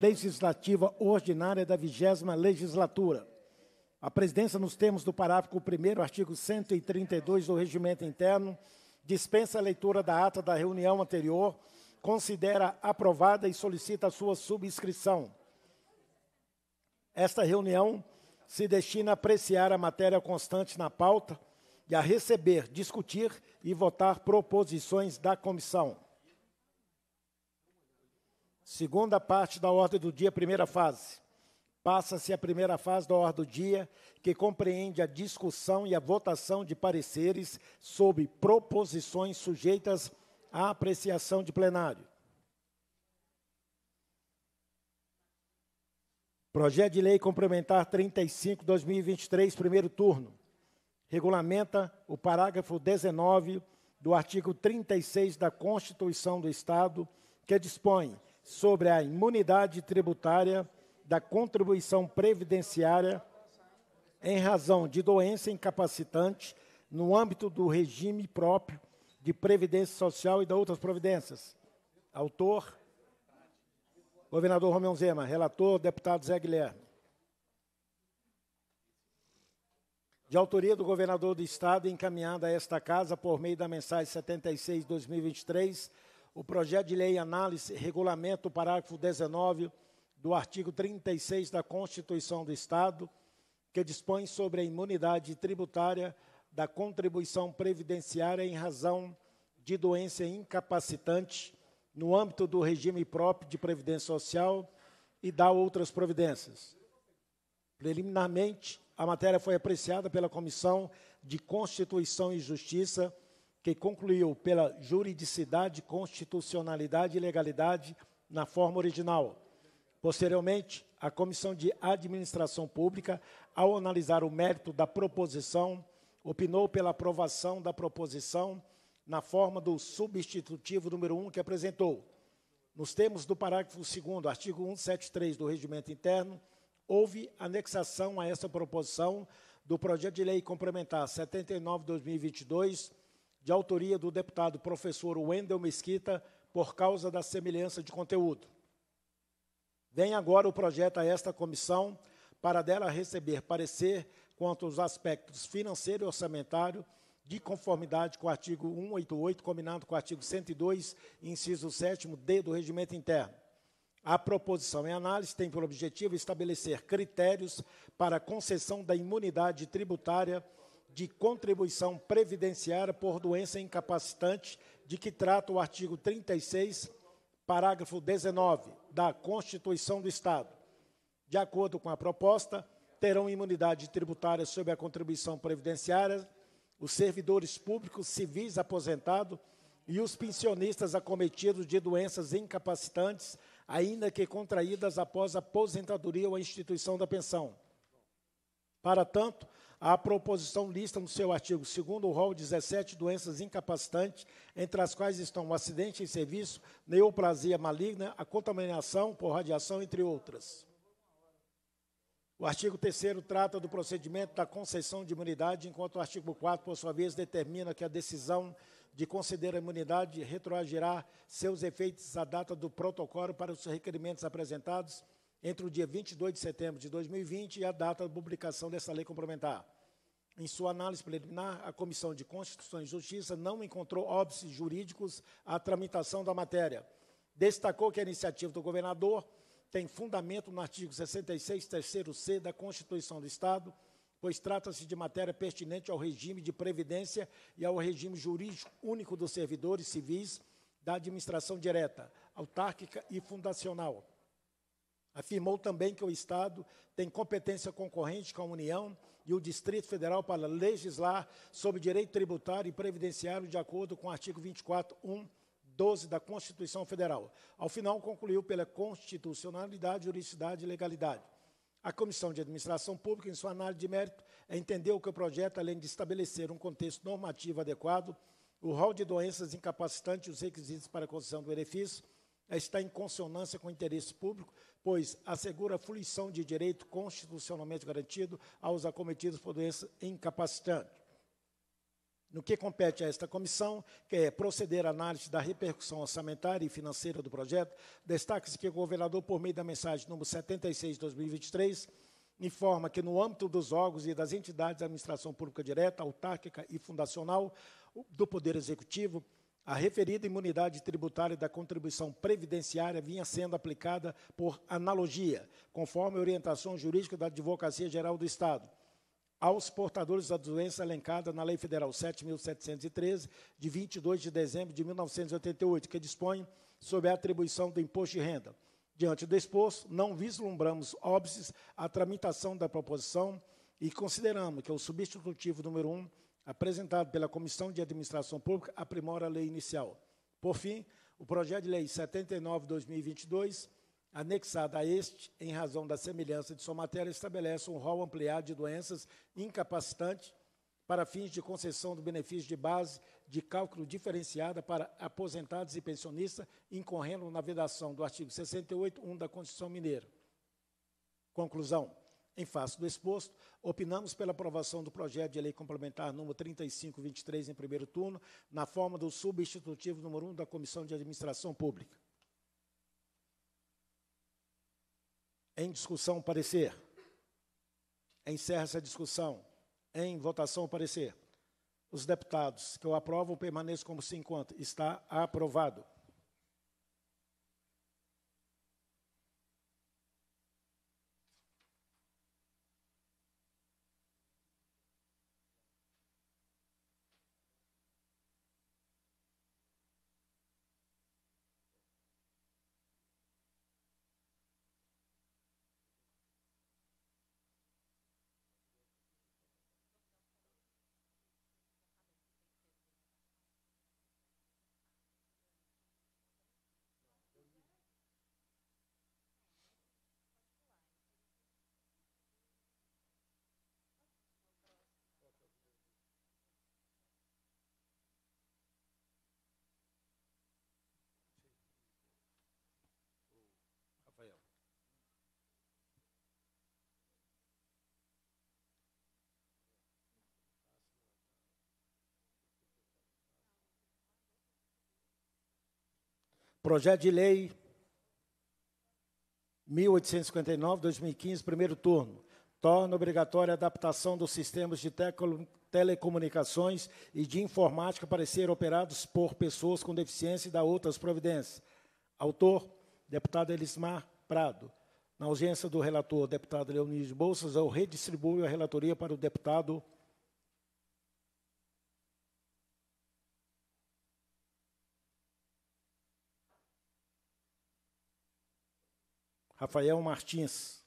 legislativa ordinária da vigésima legislatura. A presidência, nos termos do parágrafo 1 artigo 132 do regimento interno, dispensa a leitura da ata da reunião anterior, considera aprovada e solicita a sua subscrição. Esta reunião se destina a apreciar a matéria constante na pauta e a receber, discutir e votar proposições da comissão. Segunda parte da ordem do dia, primeira fase. Passa-se a primeira fase da ordem do dia, que compreende a discussão e a votação de pareceres sobre proposições sujeitas à apreciação de plenário. Projeto de Lei Complementar 35/2023, primeiro turno, regulamenta o parágrafo 19 do artigo 36 da Constituição do Estado, que dispõe sobre a imunidade tributária da contribuição previdenciária em razão de doença incapacitante no âmbito do regime próprio de previdência social e de outras providências. Autor, governador Romeu Zema. Relator, deputado Zé Guilherme. de autoria do governador do Estado, encaminhada a esta Casa por meio da mensagem 76-2023, o projeto de lei análise regulamento parágrafo 19 do artigo 36 da Constituição do Estado, que dispõe sobre a imunidade tributária da contribuição previdenciária em razão de doença incapacitante no âmbito do regime próprio de previdência social e dá outras providências. Preliminarmente, a matéria foi apreciada pela Comissão de Constituição e Justiça que concluiu pela juridicidade, constitucionalidade e legalidade na forma original. Posteriormente, a Comissão de Administração Pública, ao analisar o mérito da proposição, opinou pela aprovação da proposição na forma do substitutivo número 1 que apresentou. Nos termos do parágrafo 2 artigo 173 do Regimento Interno, houve anexação a essa proposição do projeto de lei complementar 79/2022 de autoria do deputado professor Wendel Mesquita, por causa da semelhança de conteúdo. Vem agora o projeto a esta comissão para dela receber parecer quanto aos aspectos financeiro e orçamentário, de conformidade com o artigo 188, combinado com o artigo 102, inciso 7 D do Regimento Interno. A proposição em análise tem por objetivo estabelecer critérios para concessão da imunidade tributária de contribuição previdenciária por doença incapacitante, de que trata o artigo 36, parágrafo 19 da Constituição do Estado. De acordo com a proposta, terão imunidade tributária sobre a contribuição previdenciária os servidores públicos civis aposentados e os pensionistas acometidos de doenças incapacitantes, ainda que contraídas após a aposentadoria ou a instituição da pensão. Para tanto, a proposição lista no seu artigo 2 o rol 17 doenças incapacitantes, entre as quais estão o acidente em serviço, neoplasia maligna, a contaminação por radiação, entre outras. O artigo 3 trata do procedimento da concessão de imunidade, enquanto o artigo 4, por sua vez, determina que a decisão de conceder a imunidade retroagirá seus efeitos à data do protocolo para os requerimentos apresentados entre o dia 22 de setembro de 2020 e a data da publicação dessa lei complementar. Em sua análise preliminar, a Comissão de Constituição e Justiça não encontrou óbices jurídicos à tramitação da matéria. Destacou que a iniciativa do governador tem fundamento no artigo 66, terceiro C da Constituição do Estado, pois trata-se de matéria pertinente ao regime de previdência e ao regime jurídico único dos servidores civis da administração direta, autárquica e fundacional Afirmou também que o Estado tem competência concorrente com a União e o Distrito Federal para legislar sobre direito tributário e previdenciário de acordo com o artigo 24,112 da Constituição Federal. Ao final, concluiu pela constitucionalidade, juridicidade e legalidade. A Comissão de Administração Pública, em sua análise de mérito, entendeu que o projeto, além de estabelecer um contexto normativo adequado, o rol de doenças incapacitantes e os requisitos para a concessão do benefício, é está em consonância com o interesse público, pois assegura a fruição de direito constitucionalmente garantido aos acometidos por doença incapacitante. No que compete a esta comissão, que é proceder à análise da repercussão orçamentária e financeira do projeto, destaca-se que o governador, por meio da mensagem número 76 de 2023, informa que, no âmbito dos órgãos e das entidades da administração pública direta, autárquica e fundacional do Poder Executivo, a referida imunidade tributária da contribuição previdenciária vinha sendo aplicada por analogia, conforme a orientação jurídica da Advocacia Geral do Estado, aos portadores da doença elencada na Lei Federal 7.713, de 22 de dezembro de 1988, que dispõe sobre a atribuição do imposto de renda. Diante do exposto, não vislumbramos óbices à tramitação da proposição e consideramos que o substitutivo número 1 apresentado pela Comissão de Administração Pública, aprimora a lei inicial. Por fim, o projeto de lei 79/2022, anexado a este, em razão da semelhança de sua matéria, estabelece um rol ampliado de doenças incapacitantes para fins de concessão do benefício de base de cálculo diferenciada para aposentados e pensionistas, incorrendo na vedação do artigo 68,1 da Constituição Mineira. Conclusão. Em face do exposto, opinamos pela aprovação do projeto de lei complementar número 3523 em primeiro turno, na forma do substitutivo número 1 da Comissão de Administração Pública. Em discussão, parecer. Encerra-se a discussão. Em votação, parecer. Os deputados que o aprovam permaneçam como se encontra. Está aprovado. Projeto de lei 1859, 2015, primeiro turno. Torna obrigatória a adaptação dos sistemas de telecomunicações e de informática para serem operados por pessoas com deficiência e da outras providências. Autor, deputado Elismar Prado. Na ausência do relator, deputado Leonir de Bolsas, eu redistribuo a relatoria para o deputado Rafael Martins.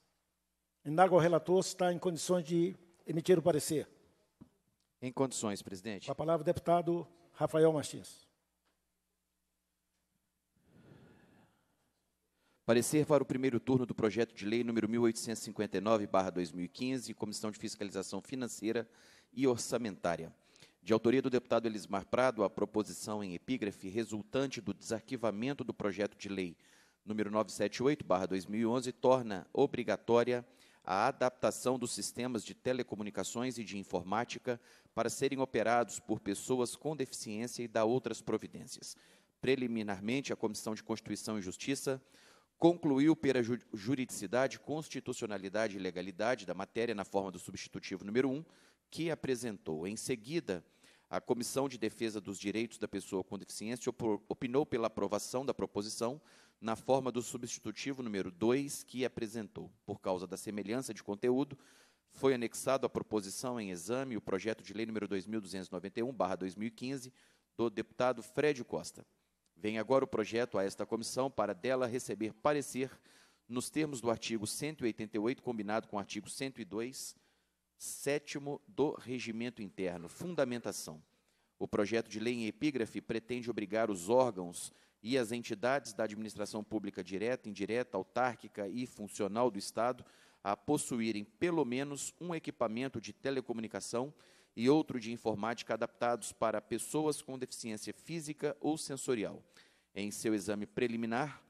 Indago ao relator se está em condições de emitir o parecer. Em condições, presidente. Com a palavra, deputado Rafael Martins. Parecer para o primeiro turno do projeto de lei número 1859/2015, Comissão de Fiscalização Financeira e Orçamentária. De autoria do deputado Elismar Prado, a proposição em epígrafe resultante do desarquivamento do projeto de lei número 978/2011 torna obrigatória a adaptação dos sistemas de telecomunicações e de informática para serem operados por pessoas com deficiência e dá outras providências. Preliminarmente, a Comissão de Constituição e Justiça concluiu pela juridicidade, constitucionalidade e legalidade da matéria na forma do substitutivo número 1, que apresentou. Em seguida, a Comissão de Defesa dos Direitos da Pessoa com Deficiência opinou pela aprovação da proposição, na forma do substitutivo número 2 que apresentou. Por causa da semelhança de conteúdo, foi anexado à proposição em exame o projeto de lei número 2291/2015 do deputado Fred Costa. Vem agora o projeto a esta comissão para dela receber parecer nos termos do artigo 188 combinado com o artigo 102 sétimo do regimento interno. Fundamentação. O projeto de lei em epígrafe pretende obrigar os órgãos e as entidades da administração pública direta, indireta, autárquica e funcional do Estado a possuírem pelo menos um equipamento de telecomunicação e outro de informática adaptados para pessoas com deficiência física ou sensorial. Em seu exame preliminar,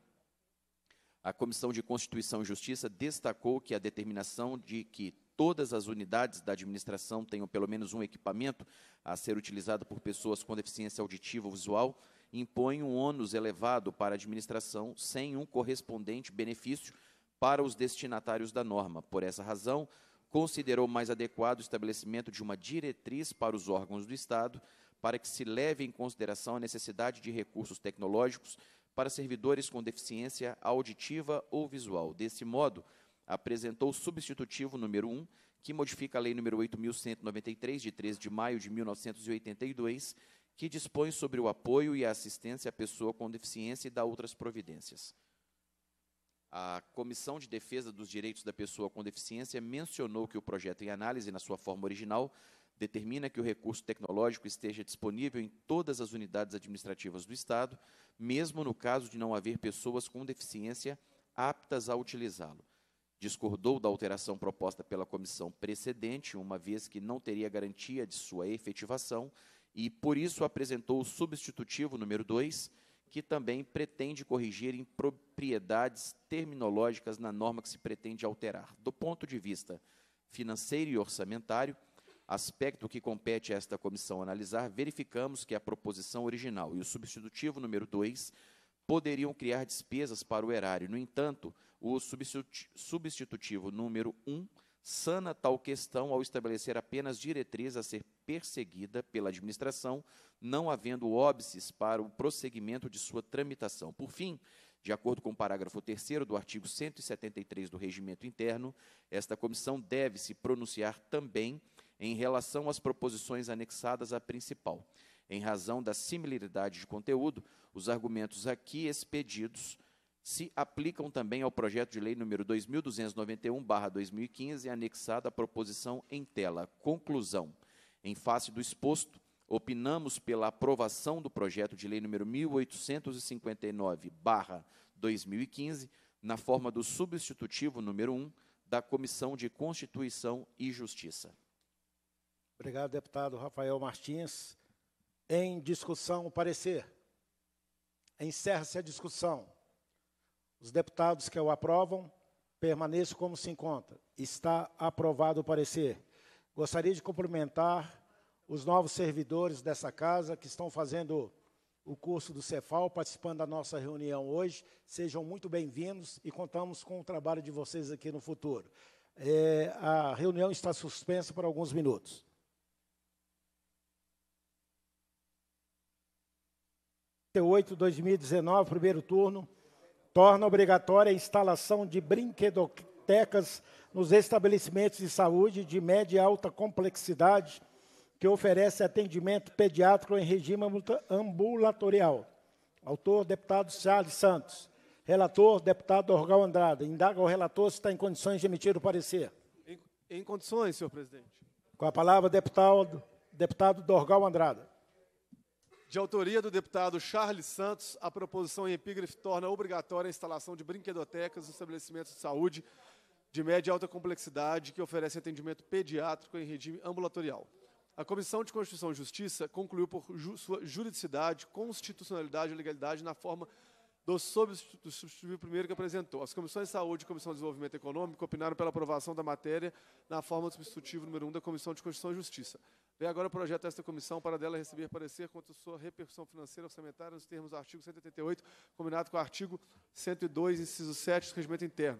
a Comissão de Constituição e Justiça destacou que a determinação de que todas as unidades da administração tenham pelo menos um equipamento a ser utilizado por pessoas com deficiência auditiva ou visual impõe um ônus elevado para a administração sem um correspondente benefício para os destinatários da norma. Por essa razão, considerou mais adequado o estabelecimento de uma diretriz para os órgãos do Estado para que se leve em consideração a necessidade de recursos tecnológicos para servidores com deficiência auditiva ou visual. Desse modo, apresentou o substitutivo número 1, que modifica a Lei nº 8.193, de 13 de maio de 1982, que dispõe sobre o apoio e a assistência à pessoa com deficiência e dá outras providências. A Comissão de Defesa dos Direitos da Pessoa com Deficiência mencionou que o projeto em análise, na sua forma original, determina que o recurso tecnológico esteja disponível em todas as unidades administrativas do Estado, mesmo no caso de não haver pessoas com deficiência aptas a utilizá-lo. Discordou da alteração proposta pela comissão precedente, uma vez que não teria garantia de sua efetivação e por isso apresentou o substitutivo número 2, que também pretende corrigir impropriedades terminológicas na norma que se pretende alterar. Do ponto de vista financeiro e orçamentário, aspecto que compete a esta comissão analisar, verificamos que a proposição original e o substitutivo número 2 poderiam criar despesas para o erário. No entanto, o substitutivo número 1 um sana tal questão ao estabelecer apenas diretriz a ser perseguida pela administração, não havendo óbices para o prosseguimento de sua tramitação. Por fim, de acordo com o parágrafo 3 do artigo 173 do Regimento Interno, esta comissão deve se pronunciar também em relação às proposições anexadas à principal. Em razão da similaridade de conteúdo, os argumentos aqui expedidos se aplicam também ao projeto de lei número 2291/2015 anexado à proposição em tela. Conclusão. Em face do exposto, opinamos pela aprovação do projeto de lei número 1859/2015 na forma do substitutivo número 1 da Comissão de Constituição e Justiça. Obrigado, deputado Rafael Martins. Em discussão, o parecer. Encerra-se a discussão. Os deputados que o aprovam, permaneçam como se encontra. Está aprovado o parecer. Gostaria de cumprimentar os novos servidores dessa casa que estão fazendo o curso do Cefal, participando da nossa reunião hoje. Sejam muito bem-vindos e contamos com o trabalho de vocês aqui no futuro. É, a reunião está suspensa por alguns minutos. T8 2019, primeiro turno torna obrigatória a instalação de brinquedotecas nos estabelecimentos de saúde de média e alta complexidade que oferece atendimento pediátrico em regime ambulatorial. Autor, deputado Charles Santos. Relator, deputado Orgal Andrade. Indaga o relator se está em condições de emitir o parecer. Em, em condições, senhor presidente. Com a palavra, deputado, deputado Dorgal Andrade de autoria do deputado Charles Santos, a proposição em epígrafe torna obrigatória a instalação de brinquedotecas nos estabelecimentos de saúde de média e alta complexidade que oferecem atendimento pediátrico em regime ambulatorial. A Comissão de Constituição e Justiça concluiu por ju sua juridicidade, constitucionalidade e legalidade na forma do substitutivo primeiro que apresentou. As comissões de saúde e comissão de desenvolvimento econômico opinaram pela aprovação da matéria na forma do substitutivo número 1 um da Comissão de Constituição e Justiça. Vê agora o projeto desta comissão para dela receber parecer quanto sua repercussão financeira orçamentária nos termos do artigo 188, combinado com o artigo 102, inciso 7 do regimento interno.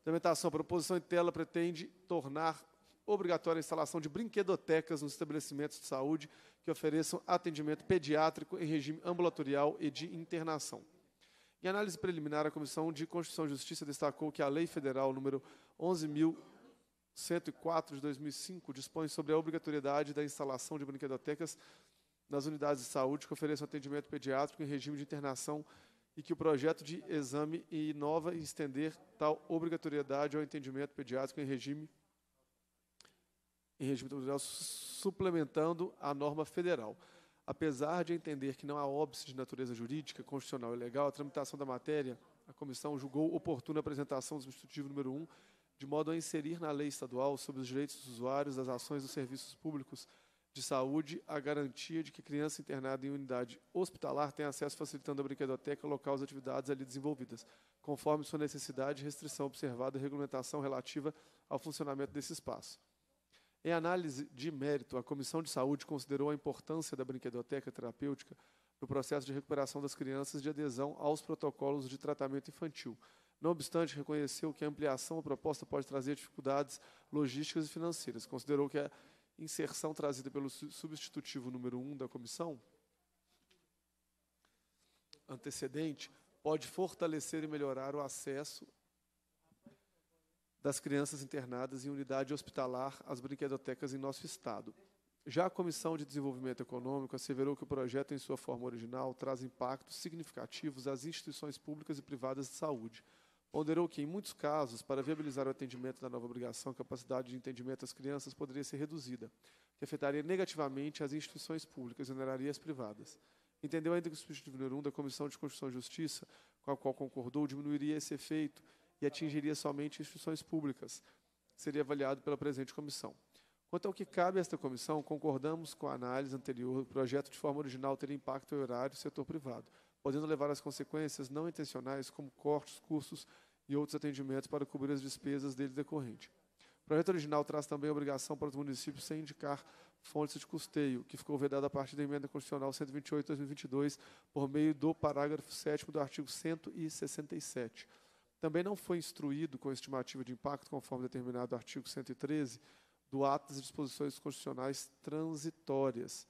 Implementação. A proposição em tela pretende tornar obrigatória a instalação de brinquedotecas nos estabelecimentos de saúde que ofereçam atendimento pediátrico em regime ambulatorial e de internação. Em análise preliminar, a Comissão de Constituição e Justiça destacou que a Lei Federal número 11.000 104 de 2005 dispõe sobre a obrigatoriedade da instalação de brinquedotecas nas unidades de saúde que ofereçam atendimento pediátrico em regime de internação e que o projeto de exame inova em estender tal obrigatoriedade ao entendimento pediátrico em regime em regime suplementando a norma federal. Apesar de entender que não há óbice de natureza jurídica, constitucional e legal, a tramitação da matéria, a comissão julgou oportuna a apresentação do substitutivo número 1, um, de modo a inserir na lei estadual sobre os direitos dos usuários das ações dos serviços públicos de saúde a garantia de que criança internada em unidade hospitalar tenha acesso facilitando a brinquedoteca local as atividades ali desenvolvidas, conforme sua necessidade, restrição observada e regulamentação relativa ao funcionamento desse espaço. Em análise de mérito, a Comissão de Saúde considerou a importância da brinquedoteca terapêutica no processo de recuperação das crianças de adesão aos protocolos de tratamento infantil, não obstante, reconheceu que a ampliação proposta pode trazer dificuldades logísticas e financeiras. Considerou que a inserção trazida pelo substitutivo número 1 um da comissão antecedente pode fortalecer e melhorar o acesso das crianças internadas em unidade hospitalar às brinquedotecas em nosso estado. Já a Comissão de Desenvolvimento Econômico asseverou que o projeto, em sua forma original, traz impactos significativos às instituições públicas e privadas de saúde, Ponderou que, em muitos casos, para viabilizar o atendimento da nova obrigação, a capacidade de entendimento das crianças poderia ser reduzida, que afetaria negativamente as instituições públicas e oneraria as privadas. Entendeu ainda que o substitutivo número 1 um da Comissão de Constituição e Justiça, com a qual concordou, diminuiria esse efeito e atingiria somente instituições públicas. Seria avaliado pela presente comissão. Quanto ao que cabe a esta comissão, concordamos com a análise anterior, do projeto de forma original ter impacto ao horário do setor privado podendo levar às consequências não intencionais, como cortes, custos e outros atendimentos para cobrir as despesas dele decorrente. O projeto original traz também a obrigação para os municípios sem indicar fontes de custeio, que ficou vedada a partir da emenda constitucional 128 2022, por meio do parágrafo 7 do artigo 167. Também não foi instruído com estimativa de impacto, conforme determinado artigo 113, do ato das disposições constitucionais transitórias.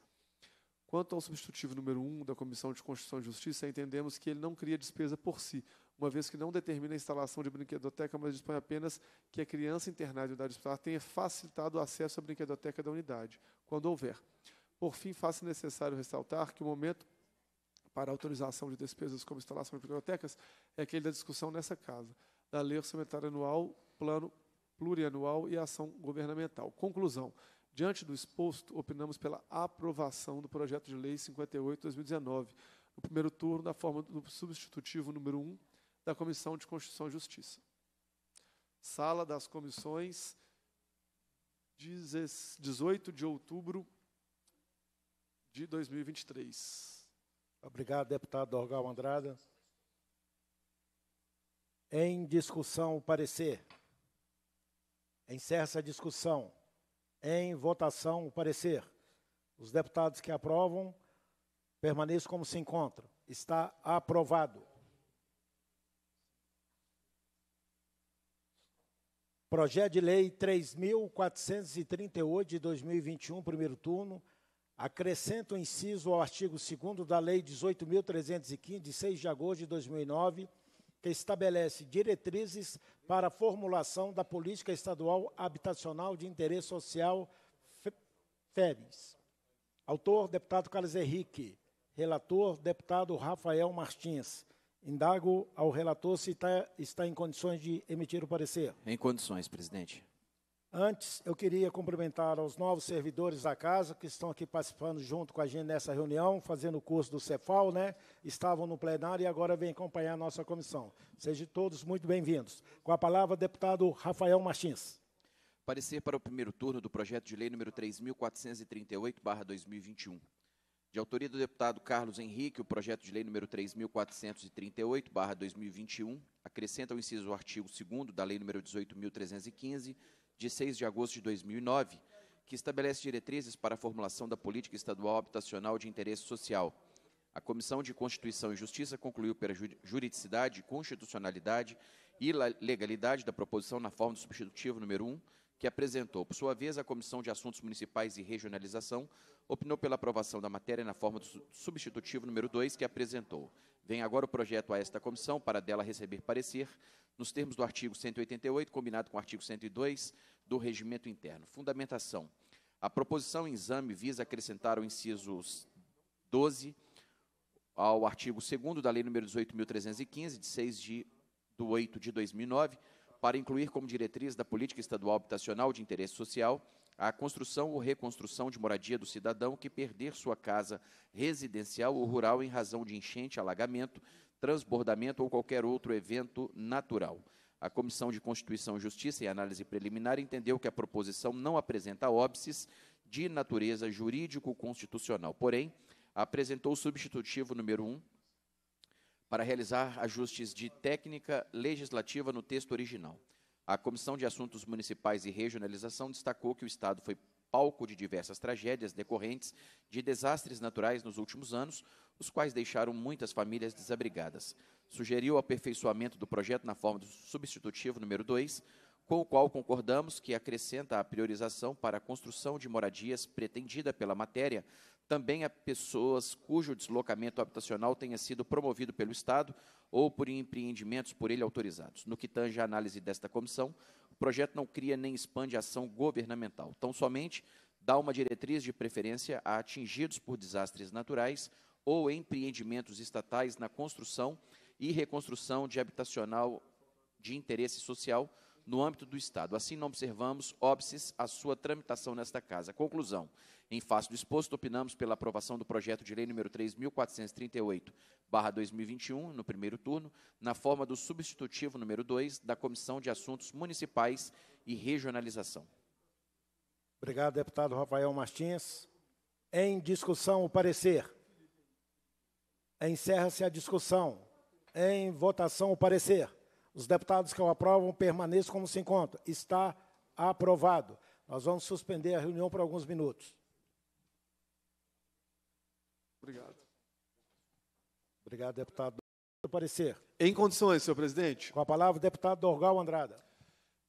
Quanto ao substitutivo número 1 um da Comissão de Constituição e Justiça, entendemos que ele não cria despesa por si, uma vez que não determina a instalação de brinquedoteca, mas dispõe apenas que a criança internada em unidade hospitalar tenha facilitado o acesso à brinquedoteca da unidade, quando houver. Por fim, faço necessário ressaltar que o momento para autorização de despesas como instalação de bibliotecas é aquele da discussão nessa casa, da lei orçamentária anual, plano plurianual e ação governamental. Conclusão. Diante do exposto, opinamos pela aprovação do projeto de lei 58/2019, no primeiro turno, na forma do substitutivo número 1 da Comissão de Constituição e Justiça. Sala das comissões 18 de outubro de 2023. Obrigado, deputado Dorgal Andrada. Em discussão, o parecer. Encerra a discussão. Em votação, o parecer. Os deputados que aprovam, permaneçam como se encontram. Está aprovado. Projeto de Lei 3.438 de 2021, primeiro turno, acrescenta o inciso ao artigo 2 da Lei 18.315, de 6 de agosto de 2009, que estabelece diretrizes para a formulação da política estadual habitacional de interesse social FEBS. Autor, deputado Carlos Henrique. Relator, deputado Rafael Martins. Indago ao relator se está, está em condições de emitir o parecer. Em condições, presidente. Antes, eu queria cumprimentar os novos servidores da casa que estão aqui participando junto com a gente nessa reunião, fazendo o curso do Cefal, né? Estavam no plenário e agora vêm acompanhar a nossa comissão. Sejam todos muito bem-vindos. Com a palavra, deputado Rafael Martins. Parecer para o primeiro turno do projeto de lei número 3438/2021. De autoria do deputado Carlos Henrique, o projeto de lei número 3438/2021 acrescenta o inciso do artigo 2 da lei número 18315 de 6 de agosto de 2009, que estabelece diretrizes para a formulação da política estadual habitacional de interesse social. A Comissão de Constituição e Justiça concluiu pela juridicidade, constitucionalidade e legalidade da proposição na forma do substitutivo número 1, que apresentou. Por sua vez, a Comissão de Assuntos Municipais e Regionalização opinou pela aprovação da matéria na forma do substitutivo número 2, que apresentou. Vem agora o projeto a esta comissão para dela receber parecer, nos termos do artigo 188, combinado com o artigo 102 do Regimento Interno. Fundamentação. A proposição em exame visa acrescentar o inciso 12 ao artigo 2 da Lei nº 18.315, de 6 de, do 8 de 2009, para incluir como diretriz da política estadual habitacional de interesse social a construção ou reconstrução de moradia do cidadão que perder sua casa residencial ou rural em razão de enchente, alagamento, transbordamento ou qualquer outro evento natural. A Comissão de Constituição e Justiça, em análise preliminar, entendeu que a proposição não apresenta óbices de natureza jurídico-constitucional, porém, apresentou o substitutivo número 1 um para realizar ajustes de técnica legislativa no texto original. A Comissão de Assuntos Municipais e Regionalização destacou que o Estado foi palco de diversas tragédias decorrentes de desastres naturais nos últimos anos, os quais deixaram muitas famílias desabrigadas. Sugeriu o aperfeiçoamento do projeto na forma do substitutivo número 2, com o qual concordamos que acrescenta a priorização para a construção de moradias pretendida pela matéria também a pessoas cujo deslocamento habitacional tenha sido promovido pelo Estado ou por empreendimentos por ele autorizados. No que tange à análise desta comissão, o projeto não cria nem expande ação governamental, tão somente dá uma diretriz de preferência a atingidos por desastres naturais ou empreendimentos estatais na construção e reconstrução de habitacional de interesse social no âmbito do Estado. Assim, não observamos óbices à sua tramitação nesta Casa. Conclusão. Em face do exposto, opinamos pela aprovação do projeto de lei número 3.438/2021 no primeiro turno, na forma do substitutivo número 2 da Comissão de Assuntos Municipais e Regionalização. Obrigado, deputado Rafael Martins. Em discussão o parecer. Encerra-se a discussão. Em votação o parecer. Os deputados que o aprovam permaneçam como se encontram. Está aprovado. Nós vamos suspender a reunião por alguns minutos. Obrigado. Obrigado, deputado. Do parecer. Em condições, senhor presidente. Com a palavra, o deputado Dorgal Andrada.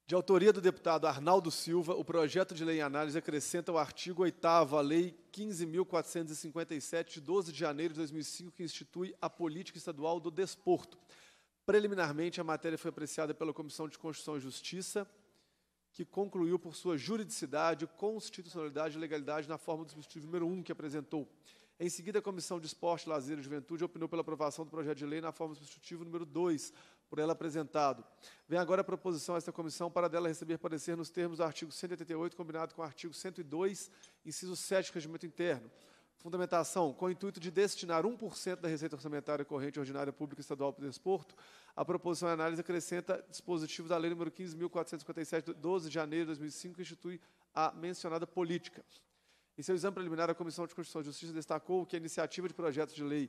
De autoria do deputado Arnaldo Silva, o projeto de lei em análise acrescenta o artigo 8 à Lei 15.457, de 12 de janeiro de 2005, que institui a Política Estadual do Desporto. Preliminarmente, a matéria foi apreciada pela Comissão de Constituição e Justiça, que concluiu por sua juridicidade, constitucionalidade e legalidade na forma do substitutivo número 1 que apresentou. Em seguida, a Comissão de Esporte, Lazer e Juventude opinou pela aprovação do projeto de lei na forma substitutiva número 2, por ela apresentado. Vem agora a proposição a esta comissão para dela receber parecer nos termos do artigo 188, combinado com o artigo 102, inciso 7 do Regimento Interno. Fundamentação, com o intuito de destinar 1% da receita orçamentária corrente ordinária pública estadual para o desporto, a proposição de análise acrescenta dispositivo da Lei nº 15.457, 12 de janeiro de 2005, que institui a mencionada política. Em seu exame preliminar, a Comissão de Constituição e Justiça destacou que a iniciativa de projetos de lei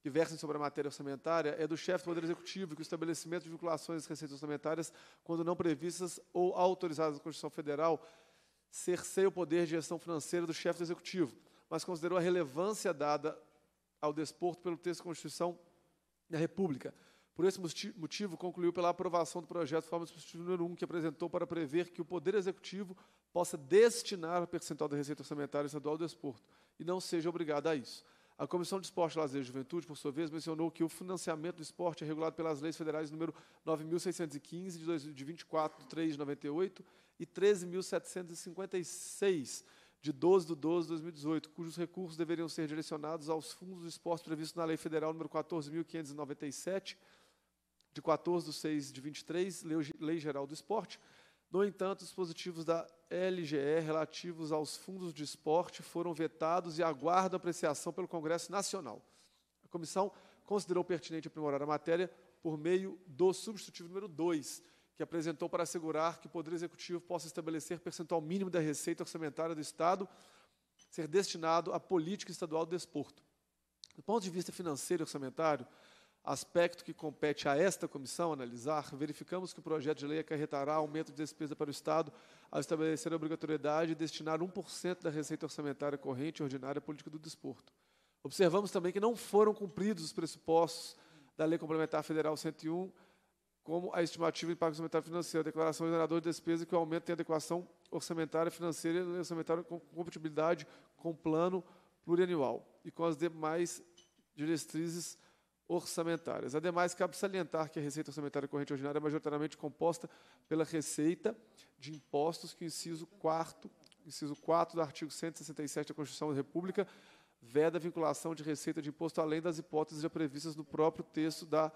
que versem sobre a matéria orçamentária é do chefe do Poder Executivo, que o estabelecimento de vinculações às receitas orçamentárias, quando não previstas ou autorizadas na Constituição Federal, cerceia o poder de gestão financeira do chefe do Executivo, mas considerou a relevância dada ao desporto pelo texto da Constituição da República, por esse motivo, concluiu pela aprovação do projeto de forma substitutiva número 1, que apresentou para prever que o Poder Executivo possa destinar o percentual da Receita Orçamentária Estadual do esporto e não seja obrigado a isso. A Comissão de Esporte, Lazer e Juventude, por sua vez, mencionou que o financiamento do esporte é regulado pelas leis federais número 9.615, de 24 de 3 de 98, e 13.756, de 12 de 12 de 2018, cujos recursos deveriam ser direcionados aos fundos do esporte previstos na Lei Federal número 14.597, de 14 de 6 de 23, Lei Geral do Esporte. No entanto, os dispositivos da LGE relativos aos fundos de esporte foram vetados e aguardam apreciação pelo Congresso Nacional. A comissão considerou pertinente aprimorar a matéria por meio do substitutivo número 2, que apresentou para assegurar que o Poder Executivo possa estabelecer percentual mínimo da receita orçamentária do Estado ser destinado à política estadual do desporto. Do ponto de vista financeiro e orçamentário, aspecto que compete a esta comissão analisar, verificamos que o projeto de lei acarretará aumento de despesa para o Estado ao estabelecer a obrigatoriedade de destinar 1% da receita orçamentária corrente ordinária à política do desporto. Observamos também que não foram cumpridos os pressupostos da Lei Complementar Federal 101, como a estimativa de impacto orçamentário financeiro, a declaração do gerador de despesa que o aumento tem adequação orçamentária financeira e orçamentária com compatibilidade com o plano plurianual e com as demais diretrizes orçamentárias. Ademais, cabe salientar que a receita orçamentária corrente ordinária é majoritariamente composta pela receita de impostos que é o inciso 4 inciso 4 do artigo 167 da Constituição da República veda a vinculação de receita de imposto além das hipóteses já previstas no próprio texto da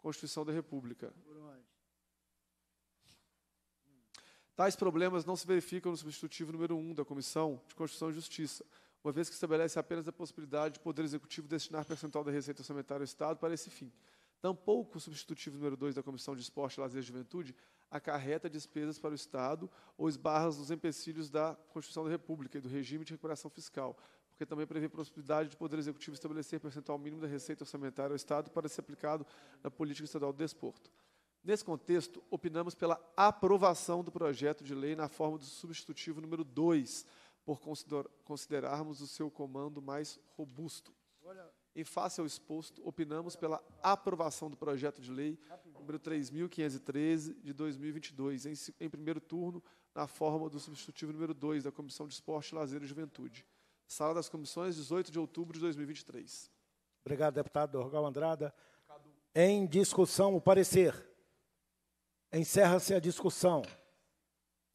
Constituição da República. Tais problemas não se verificam no substitutivo número 1 da Comissão de Constituição e Justiça, uma vez que estabelece apenas a possibilidade de Poder Executivo destinar percentual da receita orçamentária ao Estado para esse fim. Tampouco o substitutivo número 2 da Comissão de Esporte, Lazer e Juventude acarreta despesas para o Estado ou esbarra nos empecilhos da Constituição da República e do regime de recuperação fiscal, porque também prevê a possibilidade de Poder Executivo estabelecer percentual mínimo da receita orçamentária ao Estado para ser aplicado na política estadual do desporto. Nesse contexto, opinamos pela aprovação do projeto de lei na forma do substitutivo número 2 por considerarmos o seu comando mais robusto. Em face ao exposto, opinamos pela aprovação do projeto de lei número 3.513 de 2022, em, em primeiro turno, na forma do substitutivo número 2 da Comissão de Esporte, Lazer e Juventude. Sala das Comissões, 18 de outubro de 2023. Obrigado, deputado Dorgal Andrada. Em discussão, o parecer. Encerra-se a discussão.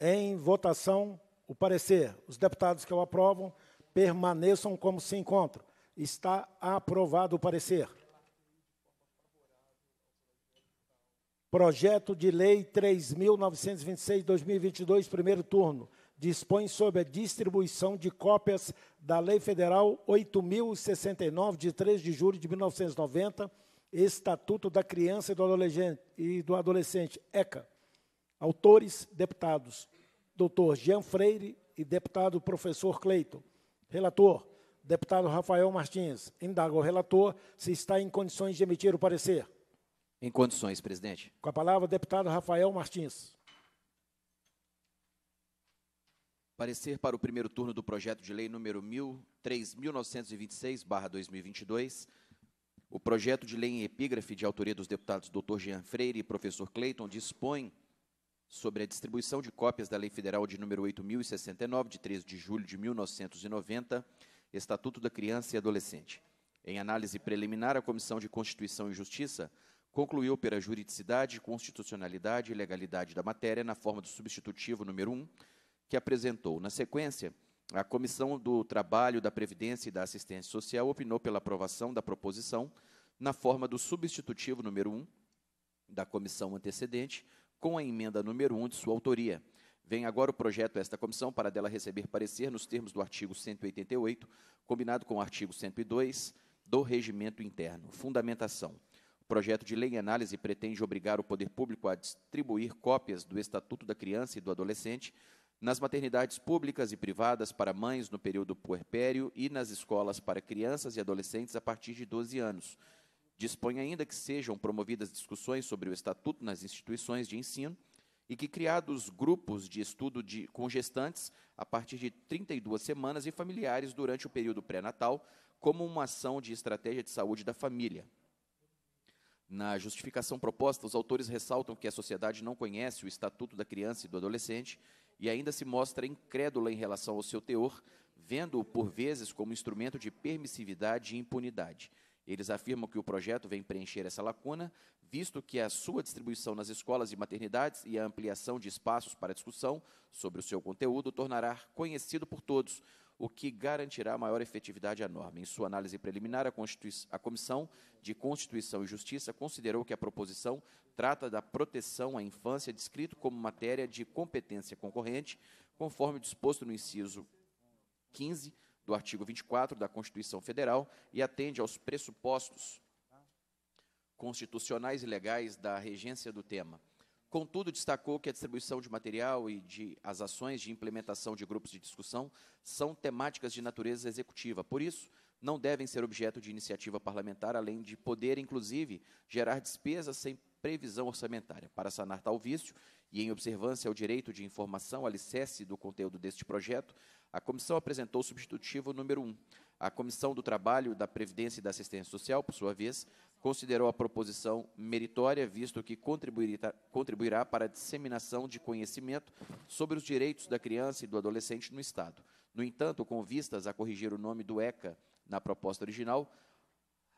Em votação, o parecer, os deputados que o aprovam permaneçam como se encontram. Está aprovado o parecer. Projeto de Lei 3.926-2022, primeiro turno, dispõe sobre a distribuição de cópias da Lei Federal 8.069, de 3 de julho de 1990, Estatuto da Criança e do Adolescente, e do Adolescente ECA. Autores, deputados doutor Jean Freire e deputado professor Cleito. Relator, deputado Rafael Martins. Indaga o relator se está em condições de emitir o parecer. Em condições, presidente. Com a palavra, deputado Rafael Martins. Parecer para o primeiro turno do projeto de lei número 3.926-2022. O projeto de lei em epígrafe de autoria dos deputados doutor Jean Freire e professor Cleiton dispõe sobre a distribuição de cópias da Lei Federal de número 8069 de 13 de julho de 1990, Estatuto da Criança e Adolescente. Em análise preliminar, a Comissão de Constituição e Justiça concluiu pela juridicidade, constitucionalidade e legalidade da matéria na forma do substitutivo número 1, que apresentou. Na sequência, a Comissão do Trabalho, da Previdência e da Assistência Social opinou pela aprovação da proposição na forma do substitutivo número 1 da comissão antecedente, com a emenda número 1 de sua autoria. Vem agora o projeto desta comissão para dela receber parecer nos termos do artigo 188, combinado com o artigo 102 do Regimento Interno. Fundamentação. O projeto de lei em análise pretende obrigar o poder público a distribuir cópias do Estatuto da Criança e do Adolescente nas maternidades públicas e privadas para mães no período puerpério e nas escolas para crianças e adolescentes a partir de 12 anos, Dispõe ainda que sejam promovidas discussões sobre o estatuto nas instituições de ensino e que criados grupos de estudo de congestantes a partir de 32 semanas e familiares durante o período pré-natal, como uma ação de estratégia de saúde da família. Na justificação proposta, os autores ressaltam que a sociedade não conhece o estatuto da criança e do adolescente e ainda se mostra incrédula em relação ao seu teor, vendo-o por vezes como instrumento de permissividade e impunidade. Eles afirmam que o projeto vem preencher essa lacuna, visto que a sua distribuição nas escolas e maternidades e a ampliação de espaços para discussão sobre o seu conteúdo tornará conhecido por todos, o que garantirá maior efetividade à norma. Em sua análise preliminar, a, a, Comissão de Constituição e Justiça considerou que a proposição trata da proteção à infância, descrito como matéria de competência concorrente, conforme disposto no inciso 15 do artigo 24 da Constituição Federal e atende aos pressupostos constitucionais e legais da regência do tema. Contudo, destacou que a distribuição de material e de as ações de implementação de grupos de discussão são temáticas de natureza executiva. Por isso, não devem ser objeto de iniciativa parlamentar, além de poder, inclusive, gerar despesas sem previsão orçamentária. Para sanar tal vício e em observância ao direito de informação alicerce do conteúdo deste projeto, a comissão apresentou o substitutivo número 1. A Comissão do Trabalho, da Previdência e da Assistência Social, por sua vez, considerou a proposição meritória, visto que contribuirá para a disseminação de conhecimento sobre os direitos da criança e do adolescente no Estado. No entanto, com vistas a corrigir o nome do ECA na proposta original,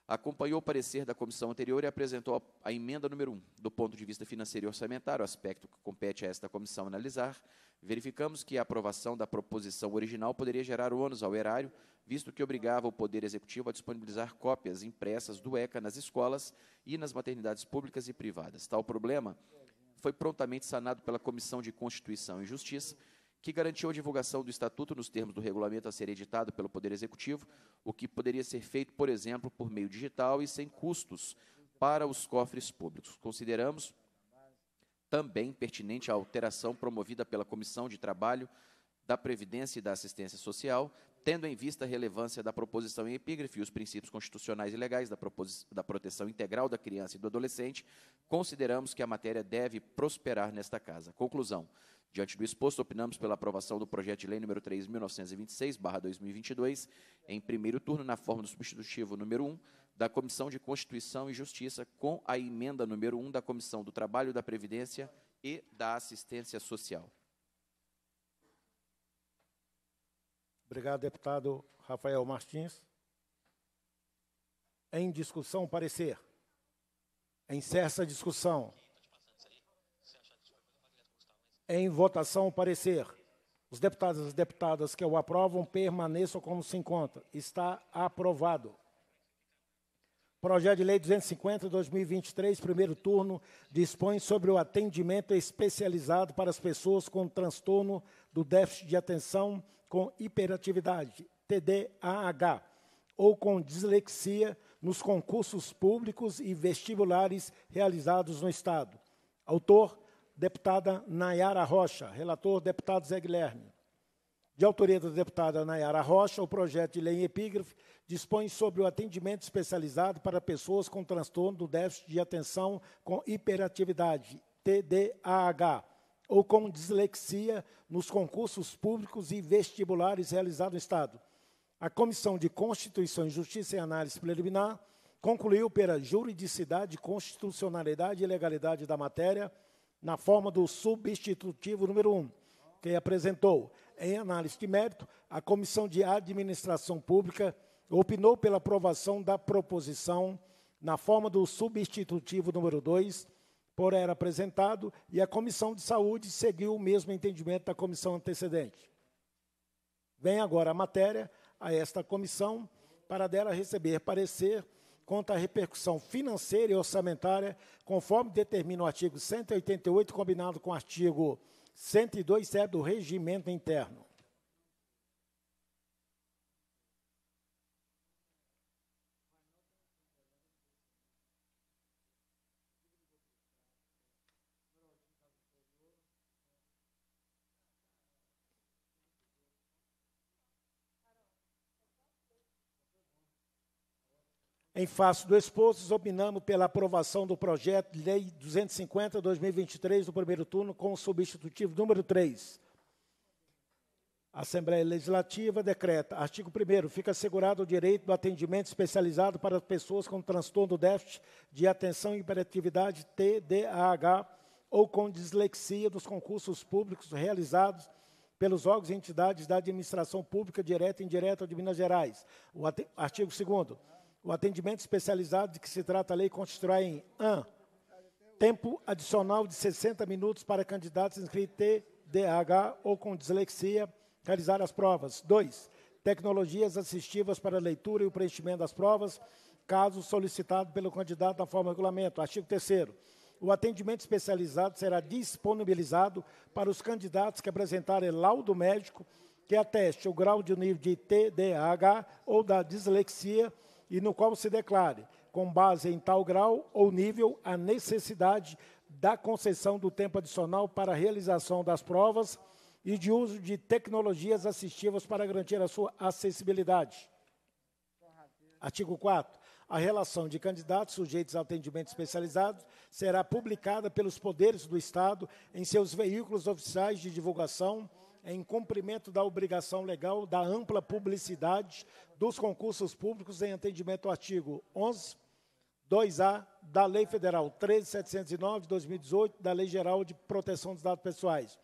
acompanhou o parecer da comissão anterior e apresentou a emenda número 1. Do ponto de vista financeiro e orçamentário, aspecto que compete a esta comissão analisar, verificamos que a aprovação da proposição original poderia gerar ônus ao erário, visto que obrigava o Poder Executivo a disponibilizar cópias impressas do ECA nas escolas e nas maternidades públicas e privadas. Tal problema foi prontamente sanado pela Comissão de Constituição e Justiça, que garantiu a divulgação do estatuto nos termos do regulamento a ser editado pelo Poder Executivo, o que poderia ser feito, por exemplo, por meio digital e sem custos para os cofres públicos. Consideramos também pertinente a alteração promovida pela Comissão de Trabalho da Previdência e da Assistência Social, tendo em vista a relevância da proposição em epígrafe e os princípios constitucionais e legais da, da proteção integral da criança e do adolescente, consideramos que a matéria deve prosperar nesta casa. Conclusão. Diante do exposto, opinamos pela aprovação do projeto de lei número 3.926-2022, em primeiro turno, na forma do substitutivo número 1 da Comissão de Constituição e Justiça, com a emenda número 1 da Comissão do Trabalho, da Previdência e da Assistência Social. Obrigado, deputado Rafael Martins. Em discussão, parecer. Encerra a discussão. Em votação, o parecer. Os deputados e as deputadas que o aprovam permaneçam como se encontra. Está aprovado. Projeto de Lei 250, 2023, primeiro turno, dispõe sobre o atendimento especializado para as pessoas com transtorno do déficit de atenção com hiperatividade, TDAH, ou com dislexia nos concursos públicos e vestibulares realizados no Estado. Autor, deputada Nayara Rocha. Relator, deputado Zé Guilherme. De autoria da deputada Nayara Rocha, o projeto de lei em epígrafe dispõe sobre o atendimento especializado para pessoas com transtorno do déficit de atenção com hiperatividade, TDAH, ou com dislexia nos concursos públicos e vestibulares realizados no Estado. A Comissão de Constituição e Justiça e Análise Preliminar concluiu pela juridicidade, constitucionalidade e legalidade da matéria na forma do substitutivo número 1, um, que apresentou em análise de mérito, a Comissão de Administração Pública opinou pela aprovação da proposição na forma do substitutivo número 2, por era apresentado, e a Comissão de Saúde seguiu o mesmo entendimento da comissão antecedente. Vem agora a matéria a esta comissão para dela receber parecer quanto à repercussão financeira e orçamentária, conforme determina o artigo 188, combinado com o artigo 102, do regimento interno. Em face do exposto, opinamos pela aprovação do projeto de lei 250-2023 do primeiro turno com o substitutivo número 3. A Assembleia Legislativa decreta, artigo 1 fica assegurado o direito do atendimento especializado para pessoas com transtorno déficit de atenção e hiperatividade TDAH ou com dislexia dos concursos públicos realizados pelos órgãos e entidades da administração pública direta e indireta de Minas Gerais. O artigo 2 o atendimento especializado de que se trata a lei constitui em 1. Um, tempo adicional de 60 minutos para candidatos inscritos TDAH ou com dislexia realizar as provas. 2. Tecnologias assistivas para a leitura e o preenchimento das provas, caso solicitado pelo candidato na forma do regulamento. Artigo 3 o atendimento especializado será disponibilizado para os candidatos que apresentarem laudo médico que ateste o grau de nível de TDAH ou da dislexia e no qual se declare, com base em tal grau ou nível, a necessidade da concessão do tempo adicional para a realização das provas e de uso de tecnologias assistivas para garantir a sua acessibilidade. Artigo 4. A relação de candidatos sujeitos a atendimento especializado será publicada pelos poderes do Estado em seus veículos oficiais de divulgação é em cumprimento da obrigação legal da ampla publicidade dos concursos públicos em atendimento ao artigo 11, 2A da Lei Federal 13.709 de 2018, da Lei Geral de Proteção dos Dados Pessoais.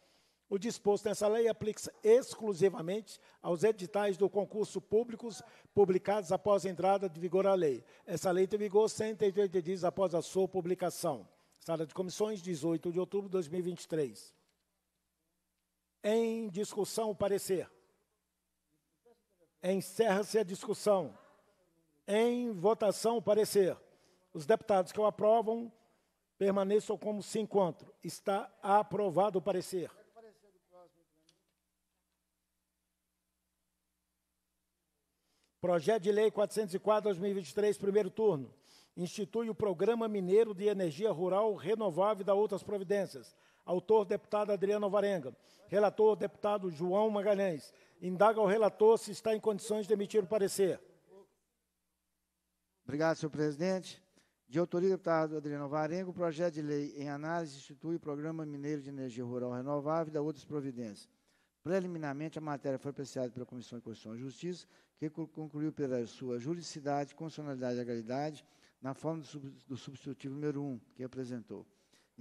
O disposto nessa lei aplica-se exclusivamente aos editais do concurso públicos publicados após a entrada de vigor da lei. Essa lei tem vigor 180 dias após a sua publicação. Sala de Comissões, 18 de outubro de 2023. Em discussão o parecer. Encerra-se a discussão. Em votação o parecer. Os deputados que o aprovam permaneçam como se encontram. Está aprovado o parecer. Projeto de Lei 404-2023, primeiro turno. Institui o Programa Mineiro de Energia Rural Renovável e da Outras Providências. Autor, deputado Adriano Varenga. Relator, deputado João Magalhães. Indaga o relator se está em condições de emitir o parecer. Obrigado, senhor presidente. De autoria do deputado Adriano Varenga, o projeto de lei em análise institui o Programa Mineiro de Energia Rural Renovável e da outras providências. Preliminarmente, a matéria foi apreciada pela Comissão de Constituição e Justiça, que concluiu pela sua juridicidade, constitucionalidade e legalidade, na forma do, do substitutivo número 1, um, que apresentou.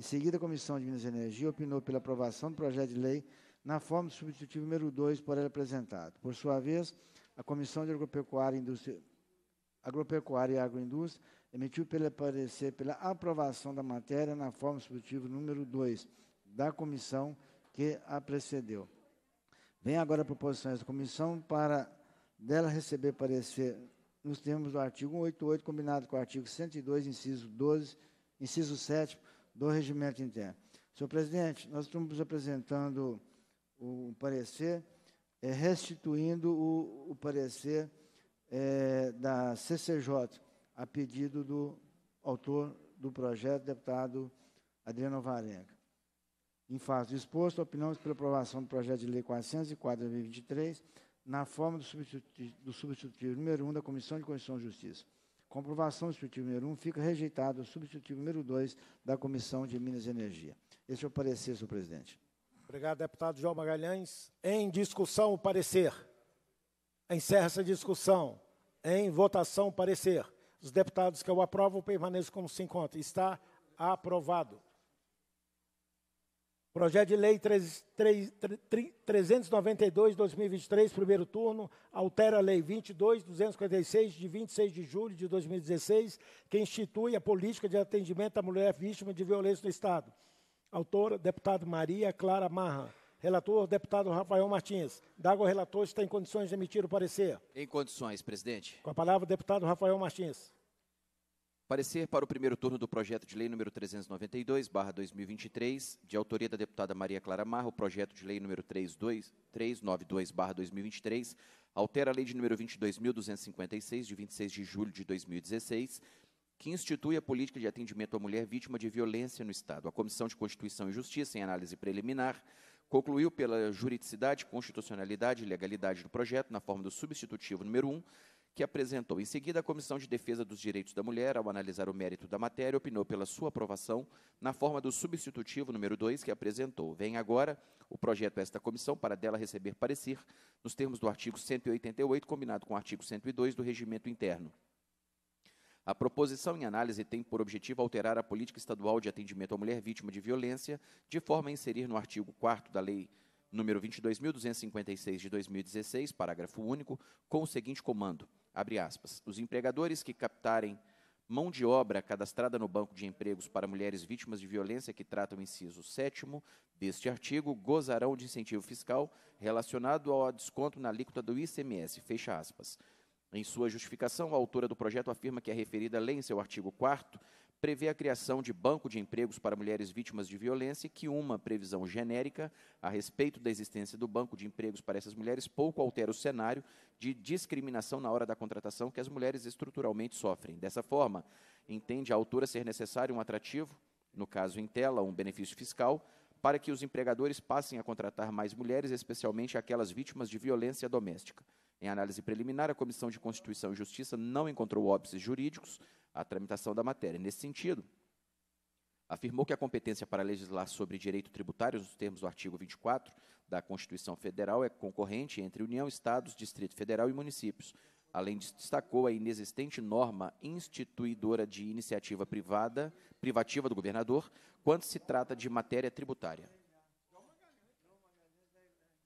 Em seguida, a Comissão de Minas e Energia opinou pela aprovação do projeto de lei na forma do substitutivo número 2 por ela apresentado. Por sua vez, a Comissão de Agropecuária, Indústria, Agropecuária e Agroindústria emitiu pelo parecer pela aprovação da matéria na forma do substitutivo número 2 da comissão que a precedeu. Vem agora a proposição da comissão para dela receber parecer nos termos do artigo 188, combinado com o artigo 102, inciso 12, inciso 7 do regimento interno. Senhor presidente, nós estamos apresentando o parecer é, restituindo o, o parecer é, da CCJ a pedido do autor do projeto, deputado Adriano Varenga. Em fase do exposto, opinamos pela aprovação do projeto de lei 404 2023, na forma do substitutivo, do substitutivo número 1 da Comissão de Constituição e Justiça. Comprovação do substitutivo número 1 um, fica rejeitado o substitutivo número 2 da Comissão de Minas e Energia. Este é o parecer, senhor presidente. Obrigado, deputado João Magalhães. Em discussão, o parecer. Encerra essa discussão. Em votação, o parecer. Os deputados que o aprovam permaneçam como se encontra. Está aprovado. Projeto de Lei 392, 2023, primeiro turno, altera a Lei 22, de 26 de julho de 2016, que institui a política de atendimento à mulher vítima de violência no Estado. Autora, deputado Maria Clara Marra. Relator, deputado Rafael Martins. Dago, relator, está em condições de emitir o parecer. Em condições, presidente. Com a palavra, deputado Rafael Martins. Parecer para o primeiro turno do projeto de lei número 392/2023, de autoria da deputada Maria Clara Marro, projeto de lei número 39392/2023, altera a lei de número 22.256, de 26 de julho de 2016, que institui a política de atendimento à mulher vítima de violência no Estado. A Comissão de Constituição e Justiça, em análise preliminar, concluiu pela juridicidade, constitucionalidade e legalidade do projeto na forma do substitutivo número 1, que apresentou. Em seguida, a Comissão de Defesa dos Direitos da Mulher, ao analisar o mérito da matéria, opinou pela sua aprovação na forma do substitutivo número 2 que apresentou. Vem agora o projeto a esta comissão para dela receber parecer nos termos do artigo 188, combinado com o artigo 102 do Regimento Interno. A proposição em análise tem por objetivo alterar a política estadual de atendimento à mulher vítima de violência, de forma a inserir no artigo 4 da Lei número 22.256 de 2016, parágrafo único, com o seguinte comando, abre aspas, os empregadores que captarem mão de obra cadastrada no Banco de Empregos para mulheres vítimas de violência que tratam o inciso 7 deste artigo gozarão de incentivo fiscal relacionado ao desconto na alíquota do ICMS, fecha aspas. Em sua justificação, a autora do projeto afirma que a é referida lei, em seu artigo 4 prevê a criação de banco de empregos para mulheres vítimas de violência, que uma previsão genérica a respeito da existência do banco de empregos para essas mulheres pouco altera o cenário de discriminação na hora da contratação que as mulheres estruturalmente sofrem. Dessa forma, entende a altura ser necessário um atrativo, no caso em tela, um benefício fiscal, para que os empregadores passem a contratar mais mulheres, especialmente aquelas vítimas de violência doméstica. Em análise preliminar, a Comissão de Constituição e Justiça não encontrou óbices jurídicos à tramitação da matéria. Nesse sentido, afirmou que a competência para legislar sobre direito tributário, nos termos do artigo 24 da Constituição Federal, é concorrente entre União, Estados, Distrito Federal e municípios. Além disso, destacou a inexistente norma instituidora de iniciativa privada, privativa do governador, quando se trata de matéria tributária.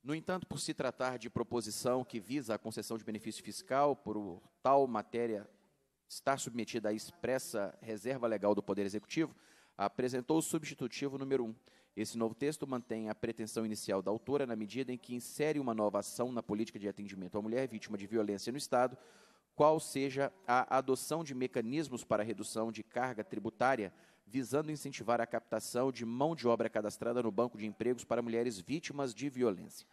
No entanto, por se tratar de proposição que visa a concessão de benefício fiscal por tal matéria estar submetida à expressa reserva legal do Poder Executivo, apresentou o substitutivo número 1. Esse novo texto mantém a pretensão inicial da autora na medida em que insere uma nova ação na política de atendimento à mulher vítima de violência no Estado, qual seja a adoção de mecanismos para redução de carga tributária visando incentivar a captação de mão de obra cadastrada no banco de empregos para mulheres vítimas de violência.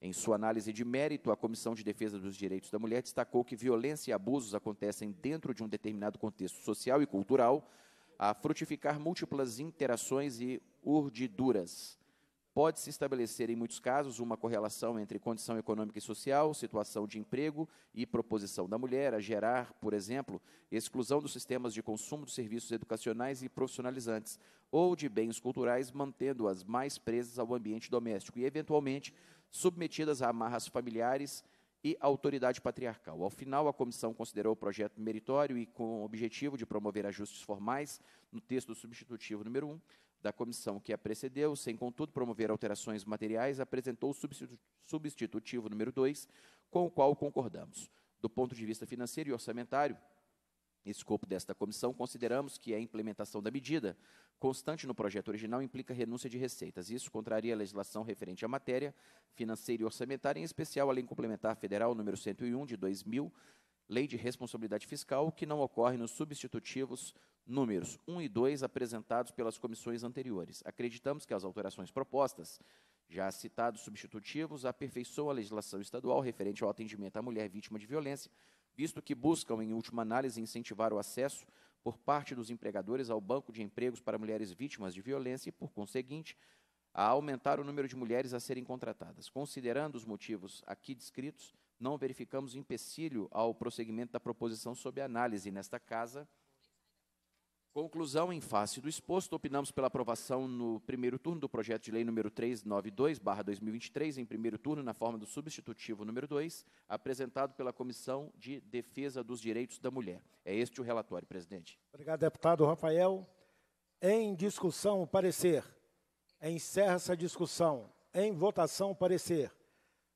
Em sua análise de mérito, a Comissão de Defesa dos Direitos da Mulher destacou que violência e abusos acontecem dentro de um determinado contexto social e cultural, a frutificar múltiplas interações e urdiduras. Pode-se estabelecer, em muitos casos, uma correlação entre condição econômica e social, situação de emprego e proposição da mulher, a gerar, por exemplo, exclusão dos sistemas de consumo de serviços educacionais e profissionalizantes, ou de bens culturais, mantendo-as mais presas ao ambiente doméstico e, eventualmente, submetidas a amarras familiares e autoridade patriarcal. Ao final, a comissão considerou o projeto meritório e com o objetivo de promover ajustes formais no texto substitutivo número 1, da comissão que a precedeu, sem, contudo, promover alterações materiais, apresentou o substitutivo número 2, com o qual concordamos. Do ponto de vista financeiro e orçamentário, escopo desta comissão, consideramos que a implementação da medida constante no projeto original implica renúncia de receitas. Isso contraria a legislação referente à matéria financeira e orçamentária, em especial a Lei Complementar Federal número 101 de 2000, Lei de Responsabilidade Fiscal, que não ocorre nos substitutivos números 1 e 2 apresentados pelas comissões anteriores. Acreditamos que as alterações propostas, já citados substitutivos, aperfeiçoam a legislação estadual referente ao atendimento à mulher vítima de violência, visto que buscam, em última análise, incentivar o acesso por parte dos empregadores ao banco de empregos para mulheres vítimas de violência e, por conseguinte, a aumentar o número de mulheres a serem contratadas. Considerando os motivos aqui descritos, não verificamos empecilho ao prosseguimento da proposição sob análise nesta casa Conclusão em face do exposto, opinamos pela aprovação no primeiro turno do projeto de lei número 392/2023 em primeiro turno na forma do substitutivo número 2, apresentado pela Comissão de Defesa dos Direitos da Mulher. É este o relatório, presidente. Obrigado, deputado Rafael. Em discussão, o parecer. Encerra-se a discussão. Em votação, o parecer.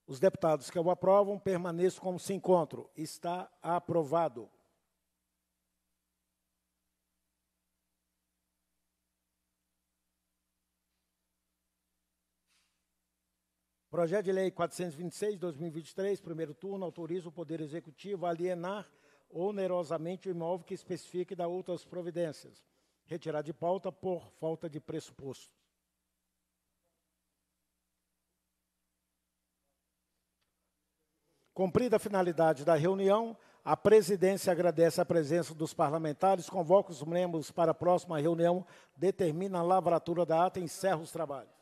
Os deputados que o aprovam permaneçam como se encontram. Está aprovado. Projeto de Lei 426, 2023, primeiro turno, autoriza o Poder Executivo a alienar onerosamente o imóvel que especifique da outras providências. Retirar de pauta por falta de pressuposto. Cumprida a finalidade da reunião, a presidência agradece a presença dos parlamentares, convoca os membros para a próxima reunião, determina a lavratura da ata e encerra os trabalhos.